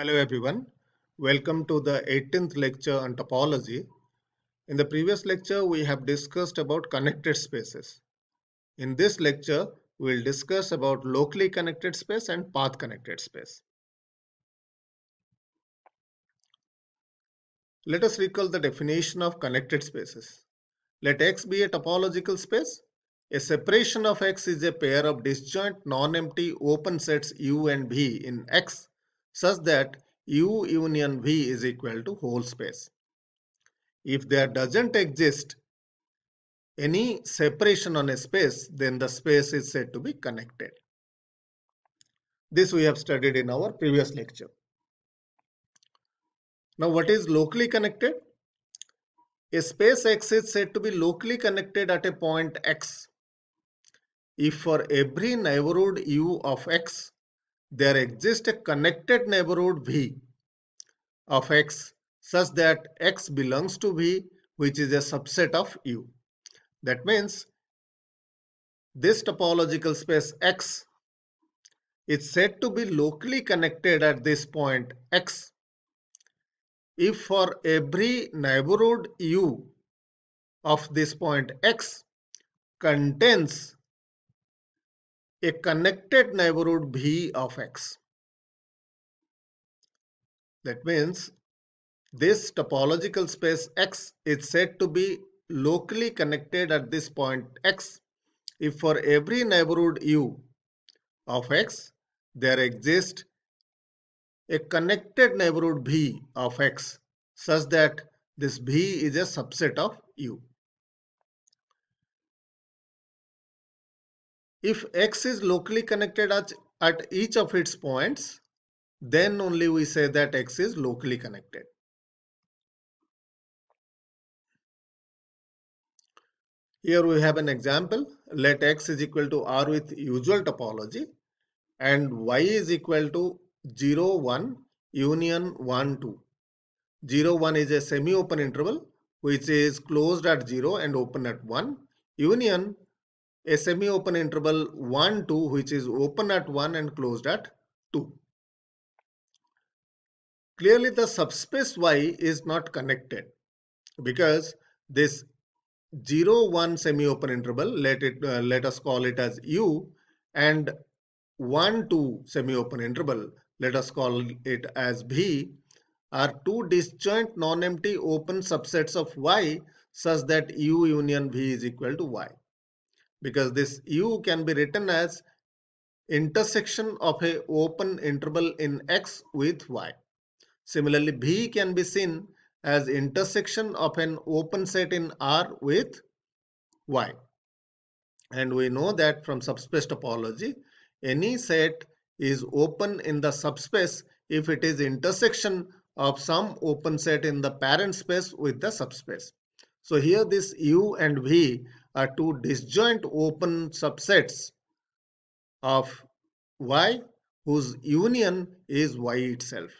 Hello everyone. Welcome to the 18th lecture on topology. In the previous lecture, we have discussed about connected spaces. In this lecture, we will discuss about locally connected space and path connected space. Let us recall the definition of connected spaces. Let X be a topological space. A separation of X is a pair of disjoint non-empty open sets U and V in X such that U union V is equal to whole space. If there doesn't exist any separation on a space, then the space is said to be connected. This we have studied in our previous lecture. Now what is locally connected? A space X is said to be locally connected at a point X if for every neighborhood u of x there exists a connected neighborhood V of X such that X belongs to V which is a subset of U. That means this topological space X is said to be locally connected at this point X. If for every neighborhood U of this point X contains a connected neighborhood B of X. That means this topological space X is said to be locally connected at this point X if for every neighborhood U of X there exists a connected neighborhood B of X such that this B is a subset of U. If x is locally connected at, at each of its points, then only we say that x is locally connected. Here we have an example. Let x is equal to R with usual topology and y is equal to 0, 1, union 1, 2. 0, 1 is a semi-open interval which is closed at 0 and open at 1. Union a semi-open interval 1, 2 which is open at 1 and closed at 2. Clearly the subspace Y is not connected because this 0, 1 semi-open interval, let, it, uh, let us call it as U and 1, 2 semi-open interval, let us call it as B are two disjoint non-empty open subsets of Y such that U union V is equal to Y because this u can be written as intersection of a open interval in x with y. Similarly, B can be seen as intersection of an open set in R with y. And we know that from subspace topology, any set is open in the subspace if it is intersection of some open set in the parent space with the subspace. So here this u and v are uh, two disjoint open subsets of y whose union is y itself.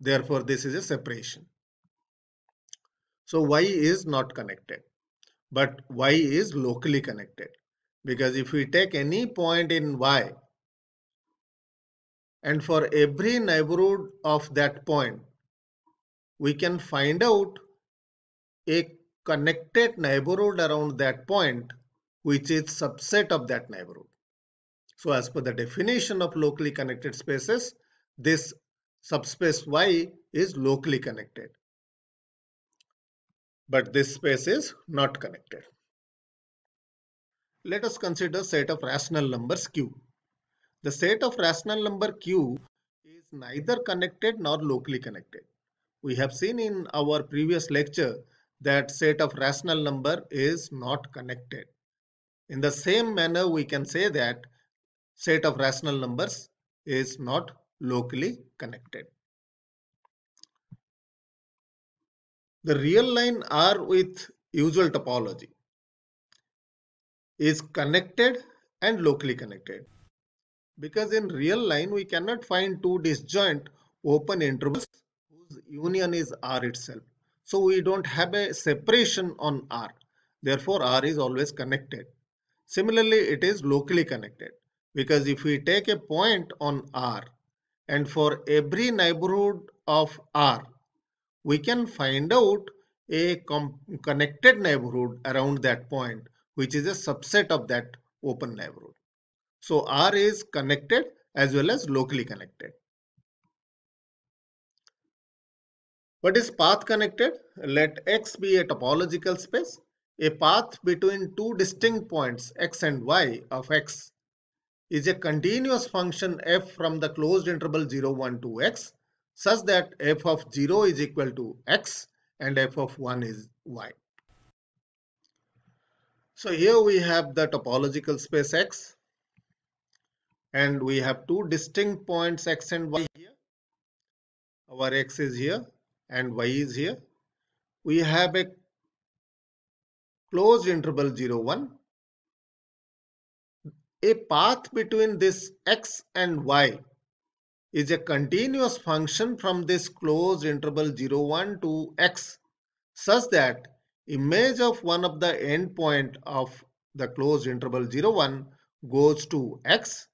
Therefore, this is a separation. So y is not connected, but y is locally connected because if we take any point in y and for every neighborhood of that point, we can find out a connected neighborhood around that point which is subset of that neighborhood. So as per the definition of locally connected spaces, this subspace Y is locally connected. But this space is not connected. Let us consider set of rational numbers Q. The set of rational number Q is neither connected nor locally connected. We have seen in our previous lecture that set of rational number is not connected. In the same manner, we can say that set of rational numbers is not locally connected. The real line R with usual topology is connected and locally connected because in real line we cannot find two disjoint open intervals whose union is R itself. So we don't have a separation on R. Therefore, R is always connected. Similarly, it is locally connected because if we take a point on R and for every neighborhood of R, we can find out a connected neighborhood around that point, which is a subset of that open neighborhood. So R is connected as well as locally connected. What is path connected? Let X be a topological space, a path between two distinct points X and Y of X is a continuous function f from the closed interval 0, 1 to x such that f of 0 is equal to x and f of 1 is y. So here we have the topological space x and we have two distinct points x and y here. Our x is here and y is here. We have a closed interval 0, 1. A path between this x and y is a continuous function from this closed interval 0, 1 to x such that image of one of the endpoint of the closed interval 0, 1 goes to x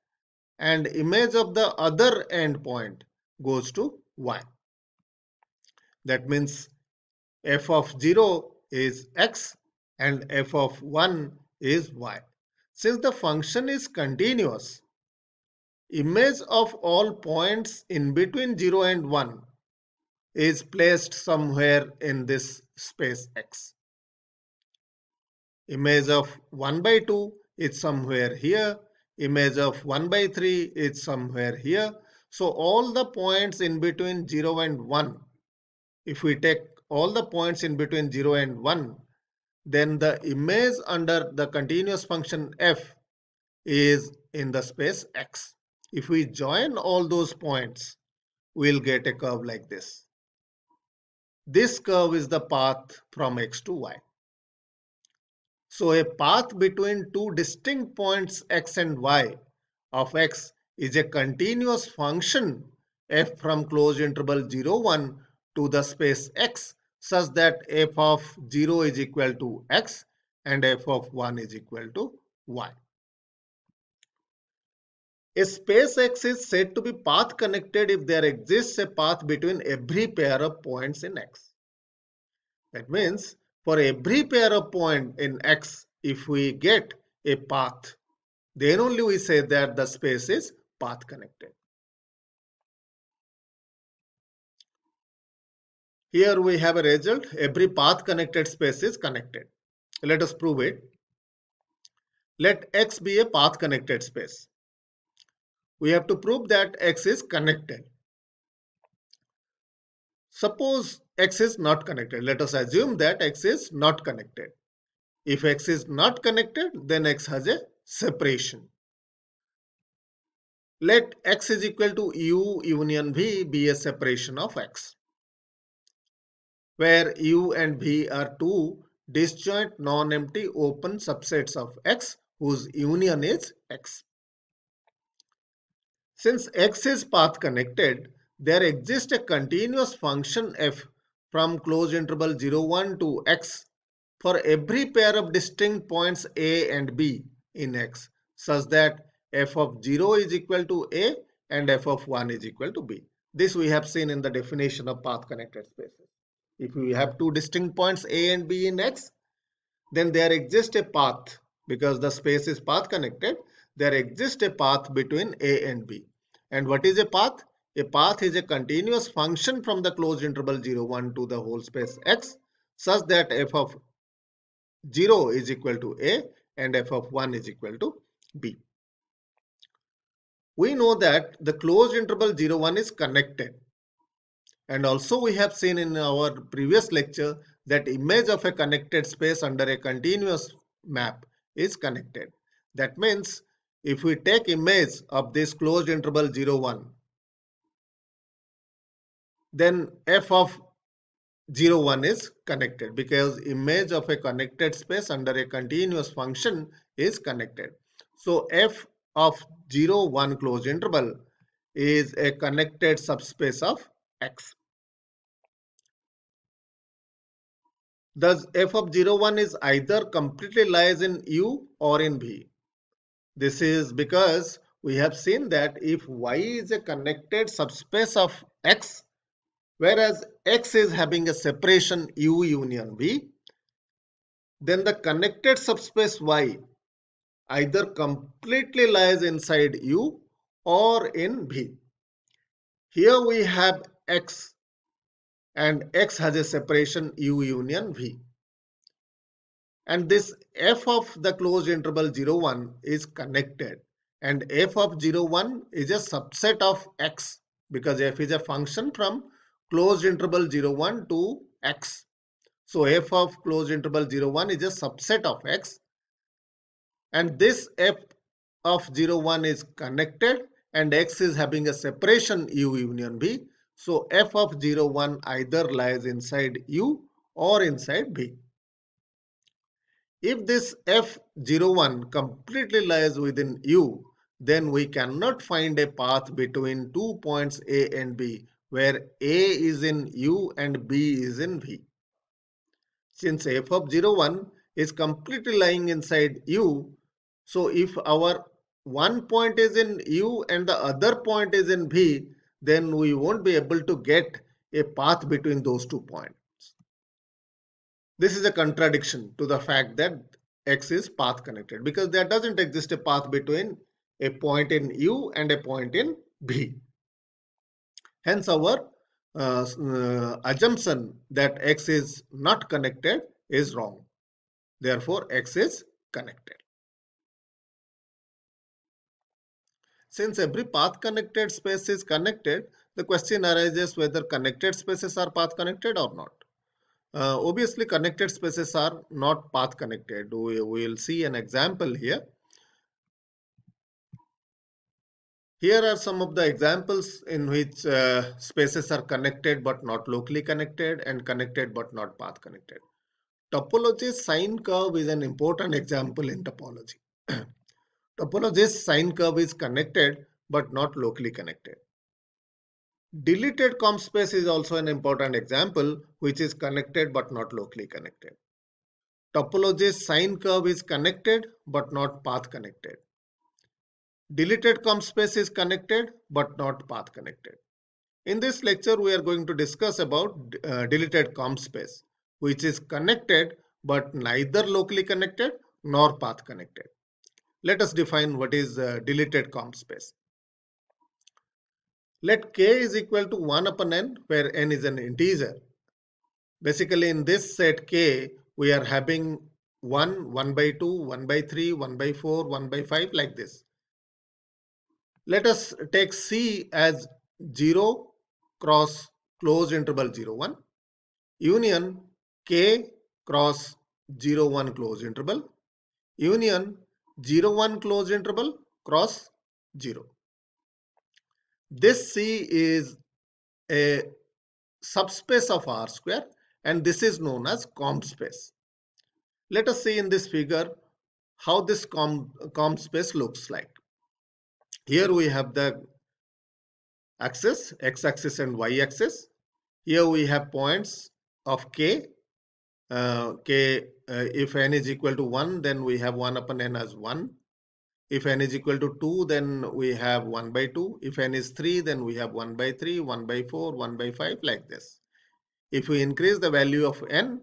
and image of the other endpoint goes to y. That means f of 0 is x and f of 1 is y. Since the function is continuous, image of all points in between 0 and 1 is placed somewhere in this space x. Image of 1 by 2 is somewhere here. Image of 1 by 3 is somewhere here. So all the points in between 0 and 1 if we take all the points in between 0 and 1, then the image under the continuous function f is in the space x. If we join all those points, we'll get a curve like this. This curve is the path from x to y. So a path between two distinct points x and y of x is a continuous function f from closed interval 0 1 to the space x such that f of 0 is equal to x and f of 1 is equal to y. A space x is said to be path connected if there exists a path between every pair of points in x. That means for every pair of point in x, if we get a path, then only we say that the space is path connected. Here we have a result. Every path connected space is connected. Let us prove it. Let X be a path connected space. We have to prove that X is connected. Suppose X is not connected. Let us assume that X is not connected. If X is not connected, then X has a separation. Let X is equal to U union V be a separation of X where U and V are two disjoint non-empty open subsets of X whose union is X. Since X is path connected, there exists a continuous function f from closed interval 0, 1 to x for every pair of distinct points a and b in x such that f of 0 is equal to a and f of 1 is equal to b. This we have seen in the definition of path connected spaces. If we have two distinct points A and B in X, then there exists a path because the space is path connected. There exists a path between A and B. And what is a path? A path is a continuous function from the closed interval 0, 1 to the whole space X such that f of 0 is equal to A and f of 1 is equal to B. We know that the closed interval 0, 1 is connected and also we have seen in our previous lecture that image of a connected space under a continuous map is connected. That means if we take image of this closed interval 0, 1, then f of 0, 1 is connected because image of a connected space under a continuous function is connected. So f of 0, 1 closed interval is a connected subspace of x. Thus, f of 0, 1 is either completely lies in u or in v. This is because we have seen that if y is a connected subspace of x, whereas x is having a separation u union v, then the connected subspace y either completely lies inside u or in v. Here we have x and x has a separation u union v and this f of the closed interval 0 1 is connected and f of 0 1 is a subset of x because f is a function from closed interval 0 1 to x so f of closed interval 0 1 is a subset of x and this f of 0 1 is connected and x is having a separation u union v so f of 0, 1 either lies inside U or inside B. If this f01 0 completely lies within U, then we cannot find a path between two points A and B where A is in U and B is in V. Since f of 0 01 is completely lying inside U, so if our one point is in U and the other point is in V, then we won't be able to get a path between those two points. This is a contradiction to the fact that x is path connected because there doesn't exist a path between a point in u and a point in b. Hence our uh, uh, assumption that x is not connected is wrong. Therefore, x is connected. Since every path connected space is connected, the question arises whether connected spaces are path connected or not. Uh, obviously, connected spaces are not path connected. We will see an example here. Here are some of the examples in which uh, spaces are connected but not locally connected and connected but not path connected. Topology sine curve is an important example in topology. Topolo this sine curve is connected but not locally connected. Deleted comp space is also an important example which is connected but not locally connected. Topologist sine curve is connected but not path connected. Deleted comp space is connected but not path connected. In this lecture we are going to discuss about uh, deleted comp space which is connected but neither locally connected nor path connected. Let us define what is uh, deleted comp space. Let k is equal to 1 upon n where n is an integer. Basically in this set k we are having 1, 1 by 2, 1 by 3, 1 by 4, 1 by 5 like this. Let us take c as 0 cross closed interval 0 1 union k cross 0 1 closed interval union 0 1 closed interval cross 0. This C is a subspace of R square and this is known as comp space. Let us see in this figure how this comp, comp space looks like. Here we have the axis, x-axis and y-axis. Here we have points of k, uh, k uh, if n is equal to 1 then we have 1 upon n as 1 if n is equal to 2 then we have 1 by 2 if n is 3 then we have 1 by 3 1 by 4 1 by 5 like this if we increase the value of n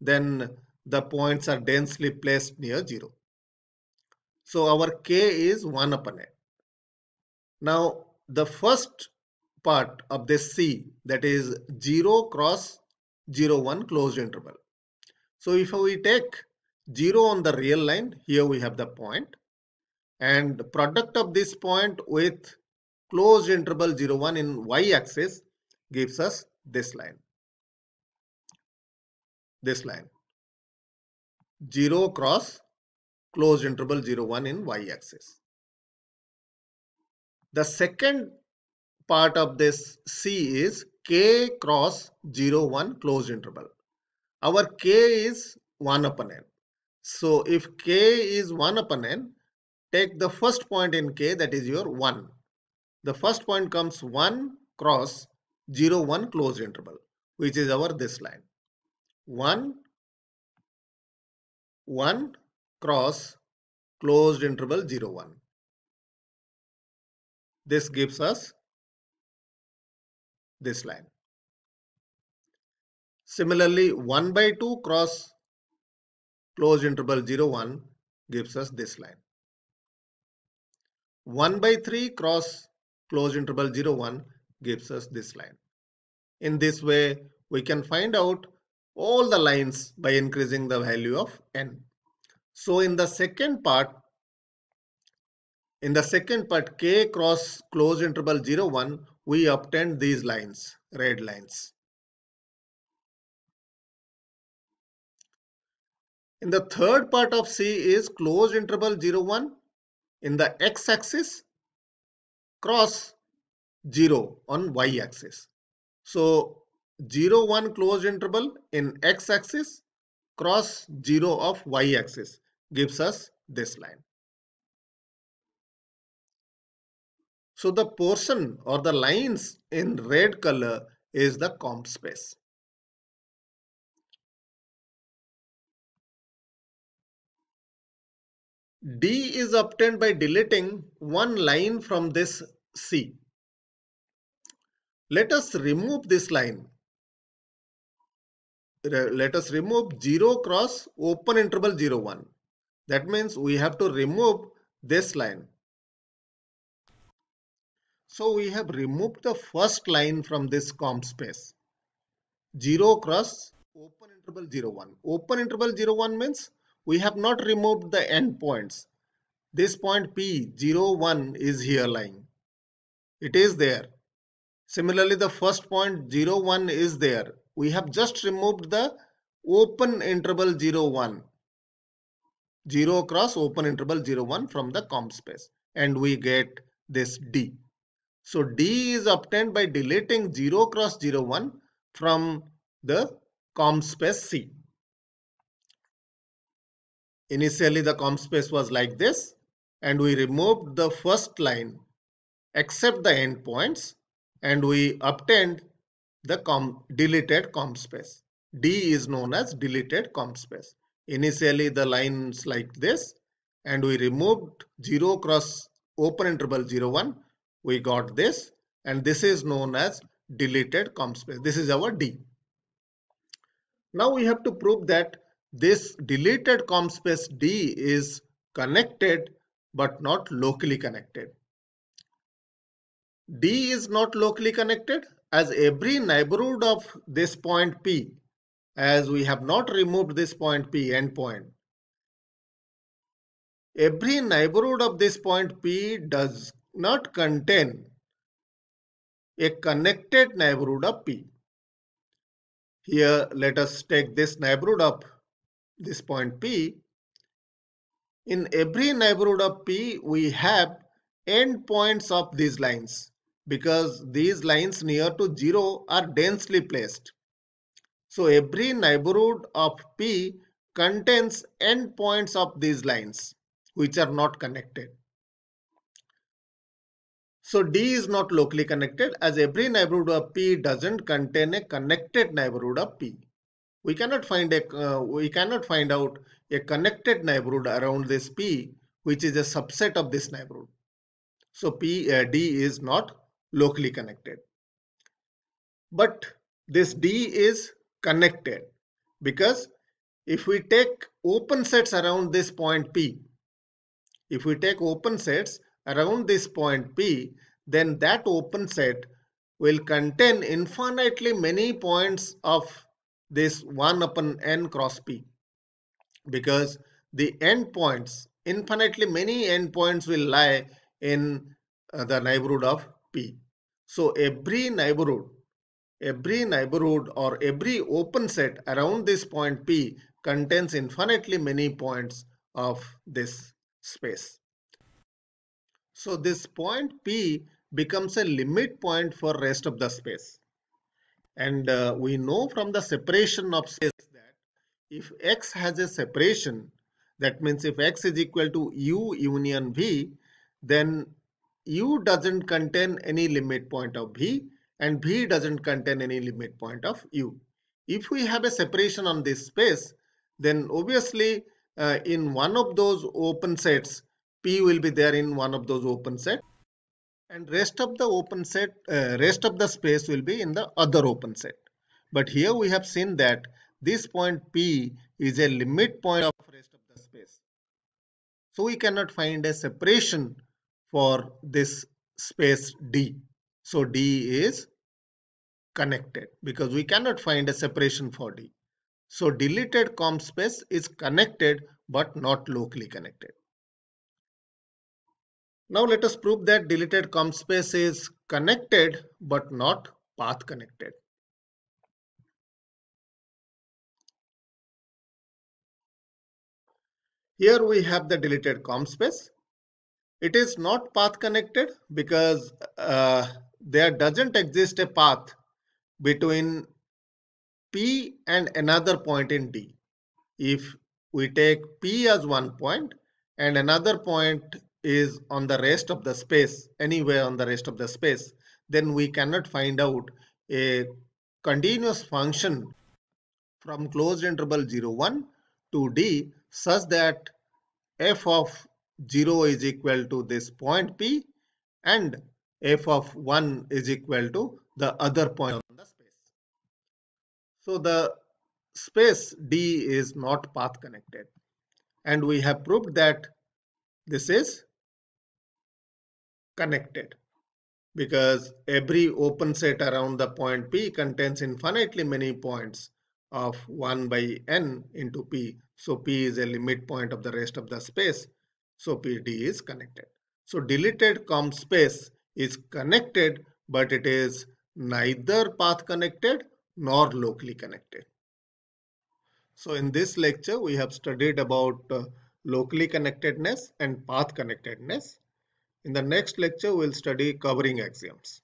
then the points are densely placed near 0 so our k is 1 upon n now the first part of this c that is 0 cross 0 1 closed interval so if we take 0 on the real line, here we have the point and product of this point with closed interval 0, 1 in y-axis gives us this line. This line. 0 cross closed interval 0, 1 in y-axis. The second part of this C is k cross 0, 1 closed interval our k is 1 upon n. So if k is 1 upon n, take the first point in k that is your 1. The first point comes 1 cross 0 1 closed interval which is our this line. 1 1 cross closed interval 0 1. This gives us this line. Similarly, 1 by 2 cross closed interval 0, 1 gives us this line. 1 by 3 cross closed interval 0, 1 gives us this line. In this way, we can find out all the lines by increasing the value of n. So in the second part, in the second part k cross closed interval 0, 1, we obtained these lines, red lines. In the third part of C is closed interval 0, 1 in the x-axis, cross 0 on y-axis. So 0, 1 closed interval in x-axis, cross 0 of y-axis gives us this line. So the portion or the lines in red color is the comp space. D is obtained by deleting one line from this C. Let us remove this line. Let us remove 0 cross open interval 0 1. That means we have to remove this line. So we have removed the first line from this comp space. 0 cross open interval 0 1. Open interval 0 1 means we have not removed the endpoints. This point P01 is here lying. It is there. Similarly, the first point 01 is there. We have just removed the open interval 01. 0 across open interval 01 from the comp space and we get this D. So D is obtained by deleting 0 cross 01 from the comp space C. Initially, the comp space was like this and we removed the first line except the endpoints and we obtained the com deleted comp space. D is known as deleted comp space. Initially, the lines like this and we removed 0 cross open interval 0, 1. We got this and this is known as deleted comp space. This is our D. Now we have to prove that this deleted com space D is connected but not locally connected. D is not locally connected as every neighborhood of this point P as we have not removed this point P endpoint. Every neighborhood of this point P does not contain a connected neighborhood of P. Here let us take this neighborhood of this point P. In every neighborhood of P, we have endpoints of these lines because these lines near to 0 are densely placed. So every neighborhood of P contains endpoints of these lines which are not connected. So D is not locally connected as every neighborhood of P doesn't contain a connected neighborhood of P we cannot find a uh, we cannot find out a connected neighborhood around this p which is a subset of this neighborhood so p uh, d is not locally connected but this d is connected because if we take open sets around this point p if we take open sets around this point p then that open set will contain infinitely many points of this 1 upon n cross p because the endpoints infinitely many endpoints will lie in uh, the neighborhood of p so every neighborhood every neighborhood or every open set around this point p contains infinitely many points of this space so this point p becomes a limit point for rest of the space and uh, we know from the separation of space that if x has a separation, that means if x is equal to u union v, then u doesn't contain any limit point of v and v doesn't contain any limit point of u. If we have a separation on this space, then obviously uh, in one of those open sets, p will be there in one of those open sets and rest of the open set uh, rest of the space will be in the other open set but here we have seen that this point p is a limit point of rest of the space so we cannot find a separation for this space d so d is connected because we cannot find a separation for d so deleted comp space is connected but not locally connected now let us prove that deleted com space is connected but not path connected. Here we have the deleted com space. It is not path connected because uh, there doesn't exist a path between P and another point in D. If we take P as one point and another point is on the rest of the space, anywhere on the rest of the space, then we cannot find out a continuous function from closed interval 0, 1 to d such that f of 0 is equal to this point p and f of 1 is equal to the other point on the space. So the space d is not path connected and we have proved that this is connected because every open set around the point P contains infinitely many points of 1 by n into P. So P is a limit point of the rest of the space. So PD is connected. So deleted comp space is connected but it is neither path connected nor locally connected. So in this lecture we have studied about uh, locally connectedness and path connectedness. In the next lecture, we'll study covering axioms.